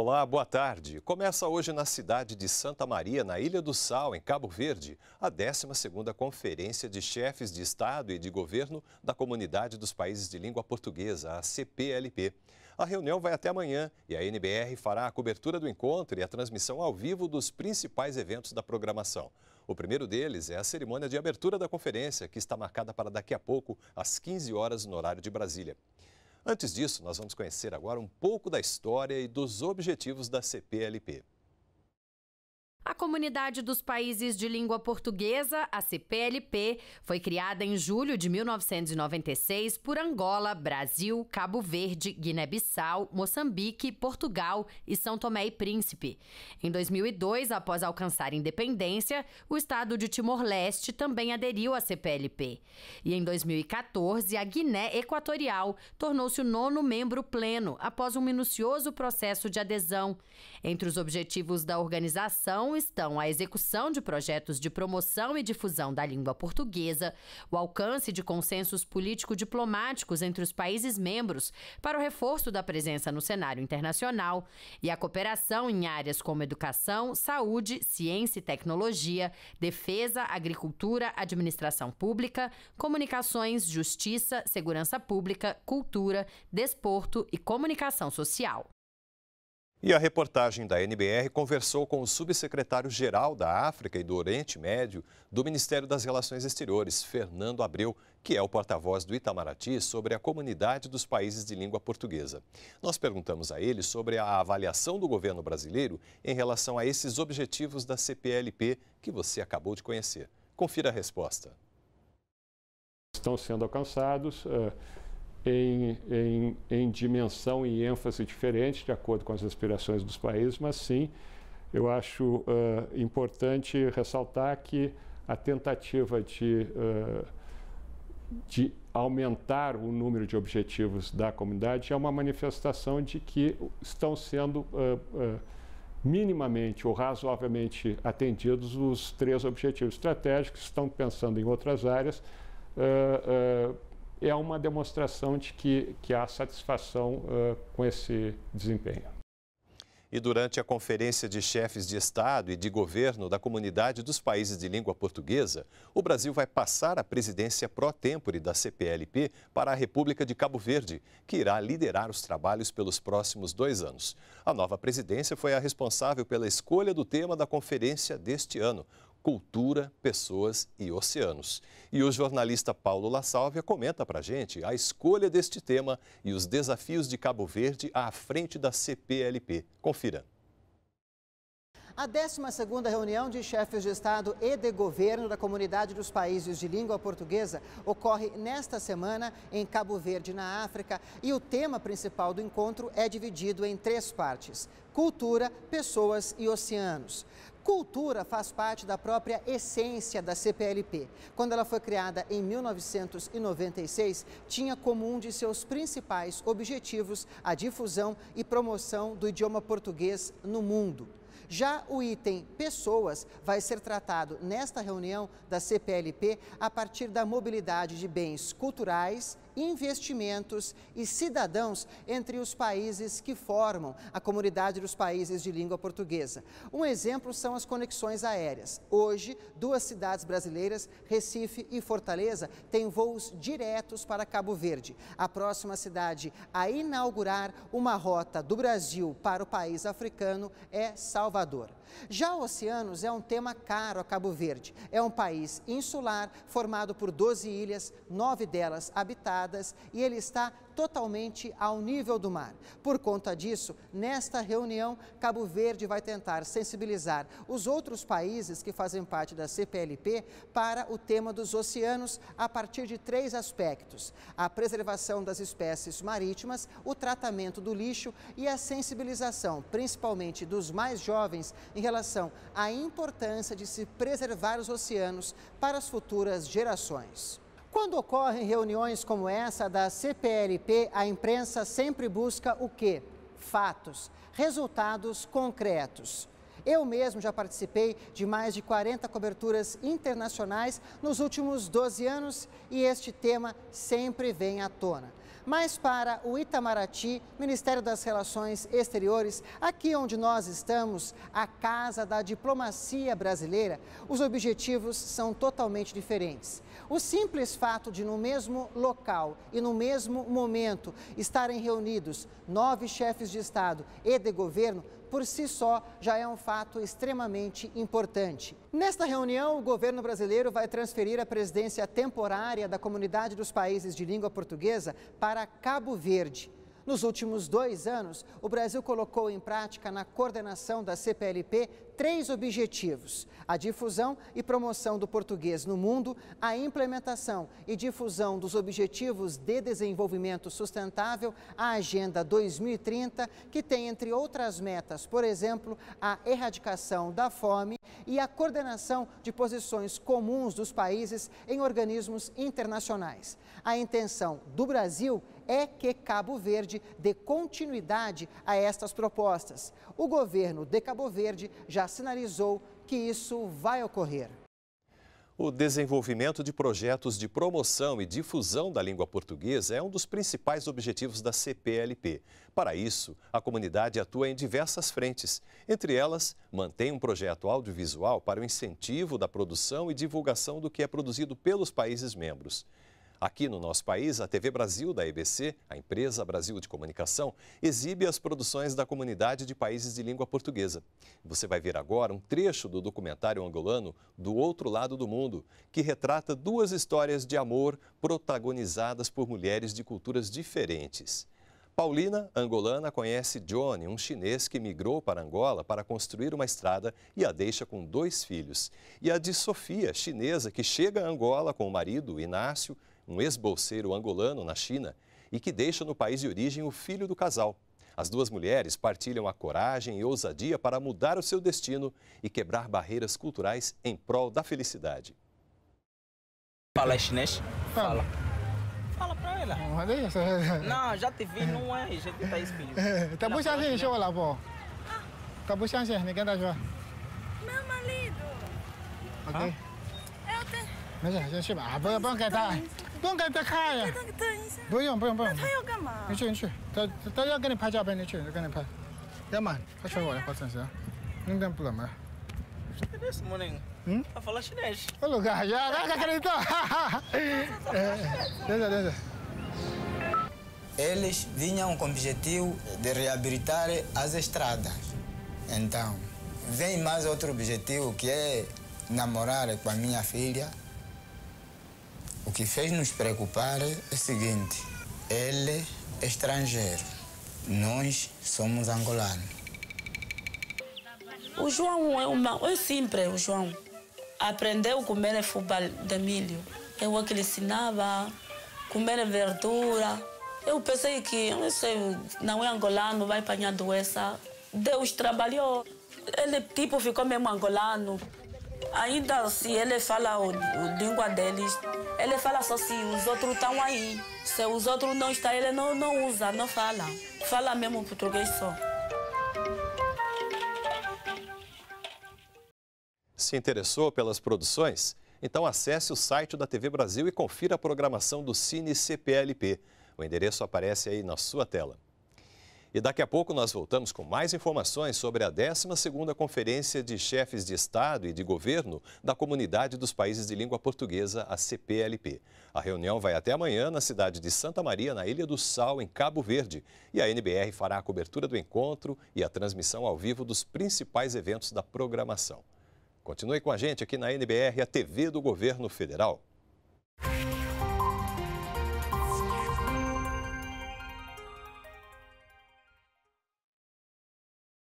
Olá, boa tarde. Começa hoje na cidade de Santa Maria, na Ilha do Sal, em Cabo Verde, a 12ª Conferência de Chefes de Estado e de Governo da Comunidade dos Países de Língua Portuguesa, a CPLP. A reunião vai até amanhã e a NBR fará a cobertura do encontro e a transmissão ao vivo dos principais eventos da programação. O primeiro deles é a cerimônia de abertura da conferência, que está marcada para daqui a pouco, às 15 horas no horário de Brasília. Antes disso, nós vamos conhecer agora um pouco da história e dos objetivos da CPLP. A Comunidade dos Países de Língua Portuguesa, a CPLP, foi criada em julho de 1996 por Angola, Brasil, Cabo Verde, Guiné-Bissau, Moçambique, Portugal e São Tomé e Príncipe. Em 2002, após alcançar independência, o estado de Timor-Leste também aderiu à CPLP. E em 2014, a Guiné Equatorial tornou-se o nono membro pleno após um minucioso processo de adesão. Entre os objetivos da organização estão a execução de projetos de promoção e difusão da língua portuguesa, o alcance de consensos político-diplomáticos entre os países membros para o reforço da presença no cenário internacional e a cooperação em áreas como educação, saúde, ciência e tecnologia, defesa, agricultura, administração pública, comunicações, justiça, segurança pública, cultura, desporto e comunicação social. E a reportagem da NBR conversou com o subsecretário-geral da África e do Oriente Médio do Ministério das Relações Exteriores, Fernando Abreu, que é o porta-voz do Itamaraty sobre a comunidade dos países de língua portuguesa. Nós perguntamos a ele sobre a avaliação do governo brasileiro em relação a esses objetivos da CPLP que você acabou de conhecer. Confira a resposta. Estão sendo alcançados. Uh em, em, em dimensão e ênfase diferente, de acordo com as aspirações dos países, mas sim, eu acho uh, importante ressaltar que a tentativa de, uh, de aumentar o número de objetivos da comunidade é uma manifestação de que estão sendo uh, minimamente ou razoavelmente atendidos os três objetivos estratégicos, estão pensando em outras áreas. Uh, uh, é uma demonstração de que, que há satisfação uh, com esse desempenho. E durante a conferência de chefes de Estado e de governo da comunidade dos países de língua portuguesa, o Brasil vai passar a presidência pró-tempore da CPLP para a República de Cabo Verde, que irá liderar os trabalhos pelos próximos dois anos. A nova presidência foi a responsável pela escolha do tema da conferência deste ano, cultura, pessoas e oceanos. E o jornalista Paulo La Sálvia comenta para a gente a escolha deste tema e os desafios de Cabo Verde à frente da CPLP. Confira. A 12ª reunião de chefes de Estado e de Governo da Comunidade dos Países de Língua Portuguesa ocorre nesta semana em Cabo Verde, na África, e o tema principal do encontro é dividido em três partes cultura, pessoas e oceanos. Cultura faz parte da própria essência da CPLP. Quando ela foi criada em 1996, tinha como um de seus principais objetivos a difusão e promoção do idioma português no mundo. Já o item pessoas vai ser tratado nesta reunião da CPLP a partir da mobilidade de bens culturais investimentos e cidadãos entre os países que formam a comunidade dos países de língua portuguesa. Um exemplo são as conexões aéreas. Hoje, duas cidades brasileiras, Recife e Fortaleza, têm voos diretos para Cabo Verde, a próxima cidade a inaugurar uma rota do Brasil para o país africano é Salvador. Já oceanos é um tema caro a Cabo Verde. É um país insular formado por 12 ilhas, nove delas habitadas paradas e ele está totalmente ao nível do mar. Por conta disso, nesta reunião, Cabo Verde vai tentar sensibilizar os outros países que fazem parte da CPLP para o tema dos oceanos a partir de três aspectos: a preservação das espécies marítimas, o tratamento do lixo e a sensibilização, principalmente dos mais jovens, em relação à importância de se preservar os oceanos para as futuras gerações. Quando ocorrem reuniões como essa da CPLP, a imprensa sempre busca o quê? Fatos, resultados concretos. Eu mesmo já participei de mais de 40 coberturas internacionais nos últimos 12 anos e este tema sempre vem à tona mas para o Itamaraty, Ministério das Relações Exteriores, aqui onde nós estamos, a Casa da Diplomacia Brasileira, os objetivos são totalmente diferentes. O simples fato de, no mesmo local e no mesmo momento, estarem reunidos nove chefes de Estado e de governo por si só, já é um fato extremamente importante. Nesta reunião, o governo brasileiro vai transferir a presidência temporária da Comunidade dos Países de Língua Portuguesa para Cabo Verde. Nos últimos dois anos, o Brasil colocou em prática na coordenação da CPLP três objetivos: a difusão e promoção do português no mundo, a implementação e difusão dos Objetivos de Desenvolvimento Sustentável, a Agenda 2030, que tem entre outras metas, por exemplo, a erradicação da fome e a coordenação de posições comuns dos países em organismos internacionais. A intenção do Brasil é é que Cabo Verde dê continuidade a estas propostas. O governo de Cabo Verde já sinalizou que isso vai ocorrer. O desenvolvimento de projetos de promoção e difusão da língua portuguesa é um dos principais objetivos da CPLP. Para isso, a comunidade atua em diversas frentes. Entre elas, mantém um projeto audiovisual para o incentivo da produção e divulgação do que é produzido pelos países membros. Aqui no nosso país, a TV Brasil da EBC, a empresa Brasil de Comunicação, exibe as produções da comunidade de países de língua portuguesa. Você vai ver agora um trecho do documentário angolano Do Outro Lado do Mundo, que retrata duas histórias de amor protagonizadas por mulheres de culturas diferentes. Paulina, angolana, conhece Johnny, um chinês que migrou para Angola para construir uma estrada e a deixa com dois filhos. E a de Sofia, chinesa, que chega a Angola com o marido, Inácio, um ex-bolseiro angolano na China, e que deixa no país de origem o filho do casal. As duas mulheres partilham a coragem e ousadia para mudar o seu destino e quebrar barreiras culturais em prol da felicidade. Fala chinês? Fala. Fala pra ela. Não, já te vi, não é? Já te tá espelho. É, tá, tá bom, já deixa show lá, pô. Tá bom, já ninguém tá já. Meu marido. Ok. Eu te... Mas já, já, já. Ah, tá. 不用给他开呀、啊。等等一下。不用不用不用。那他要干嘛？你去你去，他他要跟你拍照片，你去就跟你拍。Yeah man，他学我的，我真是，你真不冷吗？This morning. Hum? vinham com o objetivo de reabilitar as estradas. Então, vem mais outro objetivo que é namorar com a minha filha o que fez nos preocupar é o seguinte: ele é estrangeiro, nós somos angolanos. O João é uma, é sempre o João. Aprendeu a comer futebol de milho. Eu que lhe ensinava comer verdura. Eu pensei que, não sei, não é angolano, vai apanhar doença. Deus trabalhou. Ele, tipo, ficou mesmo angolano ainda se assim, ele fala a língua deles, ele fala só se os outros estão aí. Se os outros não estão, ele não, não usa, não fala. Fala mesmo português só. Se interessou pelas produções? Então acesse o site da TV Brasil e confira a programação do Cine CPLP. O endereço aparece aí na sua tela. E daqui a pouco nós voltamos com mais informações sobre a 12ª Conferência de Chefes de Estado e de Governo da Comunidade dos Países de Língua Portuguesa, a CPLP. A reunião vai até amanhã na cidade de Santa Maria, na Ilha do Sal, em Cabo Verde. E a NBR fará a cobertura do encontro e a transmissão ao vivo dos principais eventos da programação. Continue com a gente aqui na NBR, a TV do Governo Federal.